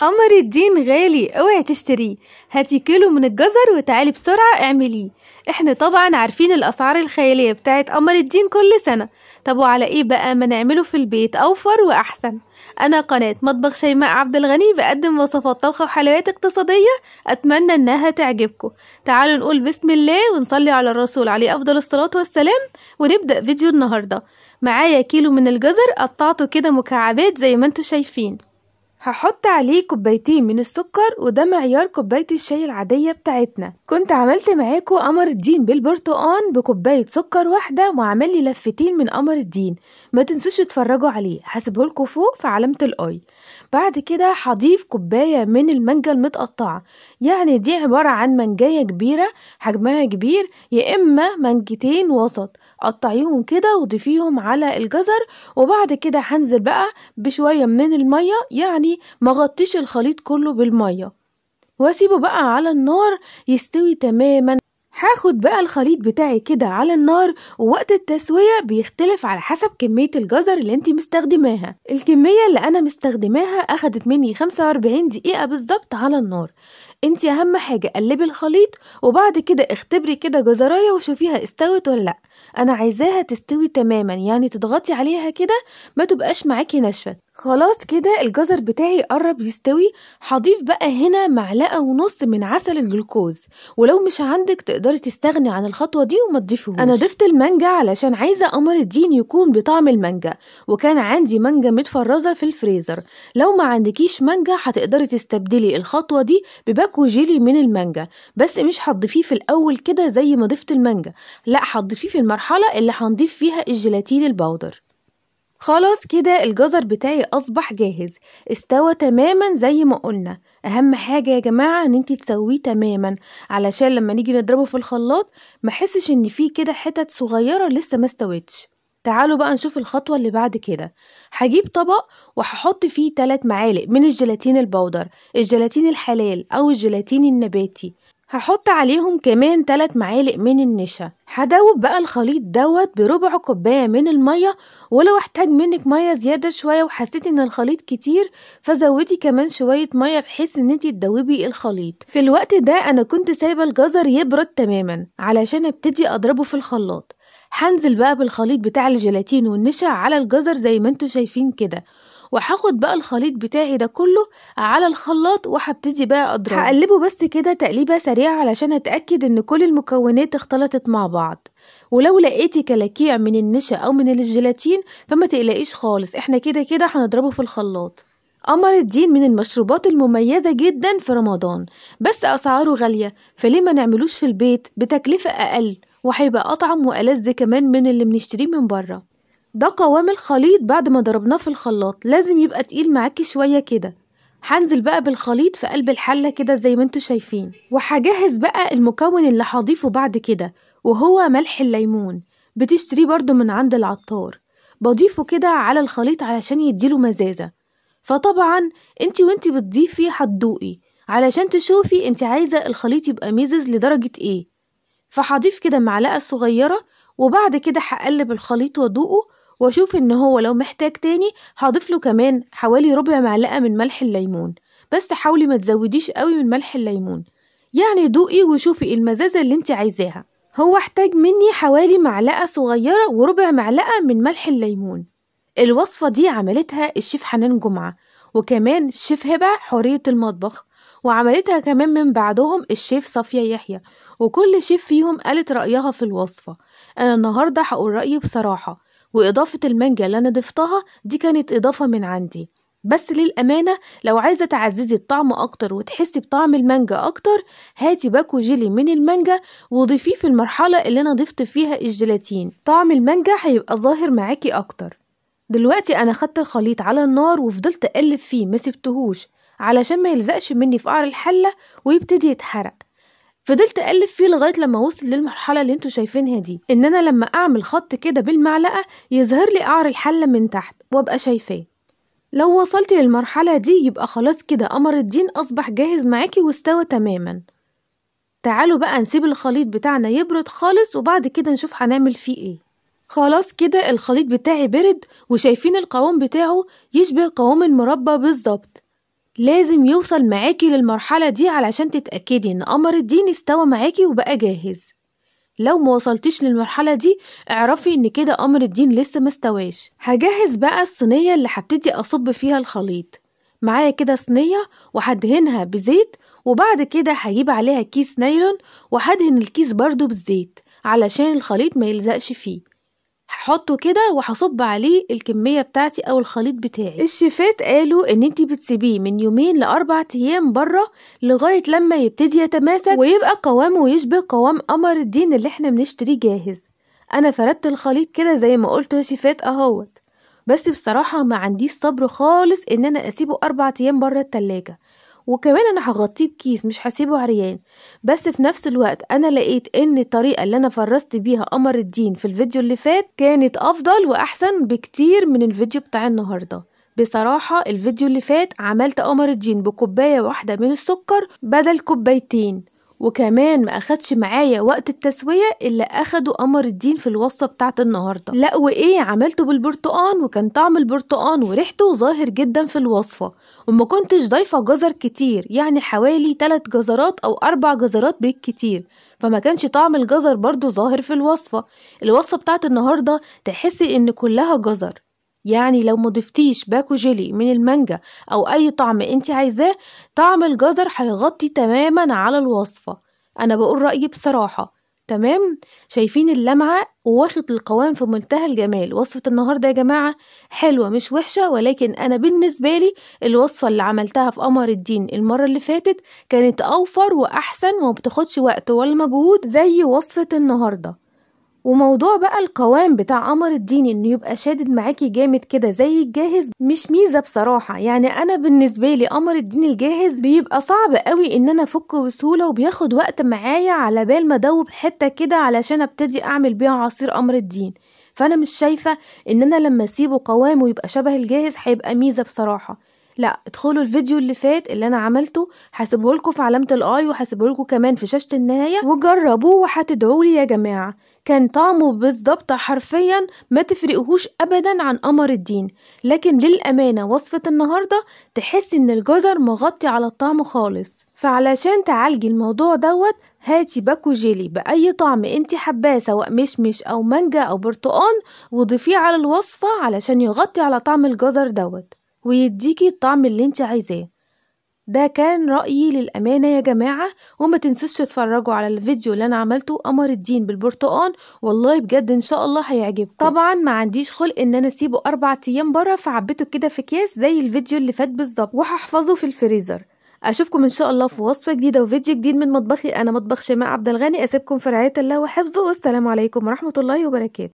قمر الدين غالي اوعي تشتريه هاتي كيلو من الجزر وتعالي بسرعة اعمليه احنا طبعا عارفين الاسعار الخيالية بتاعت قمر الدين كل سنة طب وعلى ايه بقى ما نعمله في البيت اوفر واحسن انا قناة مطبخ شيماء عبد الغني بقدم وصفات طبخ وحلويات اقتصادية اتمنى انها تعجبكم تعالوا نقول بسم الله ونصلي على الرسول عليه افضل الصلاة والسلام ونبدأ فيديو النهاردة معايا كيلو من الجزر قطعته كده مكعبات زي ما انتوا شايفين هحط عليه كوبايتين من السكر وده معيار كوباية الشاي العادية بتاعتنا كنت عملت معاكو قمر الدين بالبرتقان بكوباية سكر واحدة وعمل لي لفتين من قمر الدين ما تنسوش تتفرجوا عليه لكم فوق في علامة الاي بعد كده هضيف كوباية من المانجا المتقطعة يعني دي عبارة عن منجاية كبيرة حجمها كبير يا إما منجتين وسط قطعيهم كده وضيفيهم على الجزر وبعد كده هنزل بقى بشوية من المية يعني يعني مغطيش الخليط كله بالميه واسيبه بقى على النار يستوي تماما هاخد بقى الخليط بتاعي كده على النار ووقت التسوية بيختلف على حسب كمية الجزر اللي انت مستخدماها الكمية اللي انا مستخدماها اخدت مني 45 دقيقة بالظبط على النار انت اهم حاجة قلبي الخليط وبعد كده اختبري كده جزراية وشوفيها استوت ولا لا انا عايزاها تستوي تماما يعني تضغطي عليها كده ما تبقاش معاكي ناشفة خلاص كده الجزر بتاعي قرب يستوي هضيف بقى هنا معلقه ونص من عسل الجلوكوز ولو مش عندك تقدري تستغني عن الخطوه دي وما تضيفيهوش انا ضفت المانجا علشان عايزه قمر الدين يكون بطعم المانجا وكان عندي مانجا متفرزه في الفريزر لو ما عندكيش مانجا هتقدري تستبدلي الخطوه دي بباكو جيلي من المانجا بس مش هتضيفيه في الاول كده زي ما ضفت المانجا لا هتضيفيه في المرحله اللي هنضيف فيها الجيلاتين الباودر خلاص كده الجزر بتاعي اصبح جاهز استوى تماما زي ما قلنا اهم حاجة يا جماعة ان انتي تسويه تماما علشان لما نيجي نضربه في الخلاط محسش ان فيه كده حتت صغيرة لسه ما استوتش تعالوا بقى نشوف الخطوة اللي بعد كده هجيب طبق وهحط فيه 3 معالق من الجيلاتين البودر الجيلاتين الحلال او الجيلاتين النباتي هحط عليهم كمان 3 معالق من النشا هدوب بقى الخليط دوت بربع كوبايه من الميه ولو احتاج منك ميه زياده شويه وحسيتي ان الخليط كتير فزودي كمان شويه ميه بحيث ان انت تدوبي الخليط في الوقت ده انا كنت سايبه الجزر يبرد تماما علشان ابتدي اضربه في الخلاط هنزل بقى بالخليط بتاع الجيلاتين والنشا على الجزر زي ما انتوا شايفين كده وهاخد بقى الخليط بتاعي ده كله على الخلاط وهبتدي بقى اضرب هقلبه بس كده تقليبه سريعه علشان اتاكد ان كل المكونات اختلطت مع بعض ولو لقيتي كلاكيع من النشا او من الجيلاتين فما تقلقيش خالص احنا كده كده هنضربه في الخلاط قمر الدين من المشروبات المميزة جدا في رمضان بس أسعاره غالية فليه ما نعملوش في البيت بتكلفة أقل وهيبقى أطعم وألذ كمان من اللي بنشتريه من بره ده قوام الخليط بعد ما ضربناه في الخلاط لازم يبقى تقيل معاكي شوية كده هنزل بقى بالخليط في قلب الحلة كده زي ما انتوا شايفين وهجهز بقى المكون اللي هضيفه بعد كده وهو ملح الليمون بتشتريه برضو من عند العطار بضيفه كده على الخليط علشان يديله مزازة فطبعا انت وانت بتضيفي هتدوقي علشان تشوفي انت عايزة الخليط يبقى ميزز لدرجة ايه فهضيف كده معلقة صغيرة وبعد كده هقلب الخليط وادوقه واشوف ان هو لو محتاج تاني هضيف له كمان حوالي ربع معلقة من ملح الليمون بس حاولي ما تزوديش قوي من ملح الليمون يعني دوقي وشوفي المزازة اللي انت عايزاها هو احتاج مني حوالي معلقة صغيرة وربع معلقة من ملح الليمون الوصفة دي عملتها الشيف حنان جمعة وكمان الشيف هبة حورية المطبخ وعملتها كمان من بعدهم الشيف صافية يحيى وكل شيف فيهم قالت رأيها في الوصفة أنا النهاردة هقول رأيي بصراحة واضافه المانجا اللي انا ضفتها دي كانت اضافه من عندي بس للأمانة لو عايزة تعززي الطعم أكتر وتحسي بطعم المانجا أكتر هاتي باكو جيلي من المانجا وضيفيه في المرحلة اللي أنا ضفت فيها الجيلاتين طعم المانجا هيبقى ظاهر معاكي أكتر دلوقتي أنا خدت الخليط على النار وفضلت أقلب فيه مسبتهوش علشان ما يلزقش مني في قعر الحلة ويبتدي يتحرق فضلت اقلب فيه لغايه لما وصل للمرحله اللي انتوا شايفينها دي ان انا لما اعمل خط كده بالمعلقه يظهر لي قعر الحله من تحت وابقى شايفاه لو وصلتي للمرحله دي يبقى خلاص كده قمر الدين اصبح جاهز معاكي واستوى تماما تعالوا بقى نسيب الخليط بتاعنا يبرد خالص وبعد كده نشوف هنعمل فيه ايه خلاص كده الخليط بتاعي برد وشايفين القوام بتاعه يشبه قوام المربى بالظبط لازم يوصل معاكي للمرحلة دي علشان تتأكدي إن أمر الدين استوى معاكي وبقى جاهز لو ما وصلتش للمرحلة دي اعرفي ان كده أمر الدين لسه ما استواش هجهز بقى الصينية اللي هبتدي اصب فيها الخليط معايا كده صينية وهدهنها بزيت وبعد كده هجيب عليها كيس نايلون وهدهن الكيس برضو بالزيت علشان الخليط ما يلزقش فيه هحطه كده وهصب عليه الكميه بتاعتي او الخليط بتاعي الشيفات قالوا ان انت بتسيبيه من يومين لاربع ايام بره لغايه لما يبتدي يتماسك ويبقى قوامه يشبه قوام قمر الدين اللي احنا بنشتريه جاهز انا فردت الخليط كده زي ما قلت يا شيفات اهوت بس بصراحه ما عنديش صبر خالص ان انا اسيبه اربع ايام بره التلاجة وكمان انا هغطيه بكيس مش هسيبه عريان بس في نفس الوقت انا لقيت ان الطريقه اللي انا فرست بيها قمر الدين في الفيديو اللي فات كانت افضل واحسن بكتير من الفيديو بتاع النهارده بصراحة الفيديو اللي فات عملت قمر الدين بكوباية واحدة من السكر بدل كوبايتين وكمان ما اخدش معايا وقت التسويه إلا اخده قمر الدين في الوصفه بتاعت النهارده لا وايه عملته بالبرتقان وكان طعم البرتقان وريحته ظاهر جدا في الوصفه وما كنتش ضايفه جزر كتير يعني حوالي 3 جزرات او 4 جزرات بالكتير فما كانش طعم الجزر برضو ظاهر في الوصفه الوصفه بتاعت النهارده تحسي ان كلها جزر يعني لو مضفتيش باكو جيلي من المانجا أو أي طعم أنت عايزاه طعم الجزر هيغطي تماما على الوصفة أنا بقول رأيي بصراحة تمام شايفين اللمعة وواخد القوام في منتهى الجمال وصفة النهاردة يا جماعة حلوة مش وحشة ولكن أنا بالنسبة لي الوصفة اللي عملتها في قمر الدين المرة اللي فاتت كانت أوفر وأحسن ومبتاخدش وقت ولا مجهود زي وصفة النهاردة وموضوع بقى القوام بتاع قمر الدين انه يبقى شادد معاكي جامد كده زي الجاهز مش ميزه بصراحه يعني انا بالنسبه لي قمر الدين الجاهز بيبقى صعب قوي ان انا افكه بسهوله وبياخد وقت معايا على بال ما ادوب حته كده علشان ابتدي اعمل بيها عصير قمر الدين فانا مش شايفه ان انا لما اسيبه قوام ويبقى شبه الجاهز هيبقى ميزه بصراحه لا ادخلوا الفيديو اللي فات اللي انا عملته هسيبه لكم في علامه الاي وهسيبه لكم كمان في شاشه النهايه وجربوه وهتدعوا لي يا جماعه كان طعمه بالظبط حرفيا ما تفرقهوش ابدا عن قمر الدين لكن للامانه وصفه النهارده تحس ان الجزر مغطي على الطعم خالص فعلشان تعالجي الموضوع دوت هاتي باكو جيلي بأي طعم انت حباه سواء مشمش أو مانجا أو برتقان وضيفيه على الوصفة علشان يغطي على طعم الجزر دوت ويديكي الطعم اللي انت عايزاه ده كان رأيي للأمانة يا جماعة وما تنسوش تتفرجوا على الفيديو اللي أنا عملته أمر الدين بالبرتقان والله بجد إن شاء الله هيعجبكم طبعا ما عنديش خلق إن أنا أسيبه أربع أيام برا فعبيته كده في كيس زي الفيديو اللي فات بالظبط وهحفظه في الفريزر اشوفكم ان شاء الله في وصفه جديده وفيديو جديد من مطبخي انا مطبخ شيماء عبد الغني اسيبكم في رعايه الله وحفظه والسلام عليكم ورحمه الله وبركاته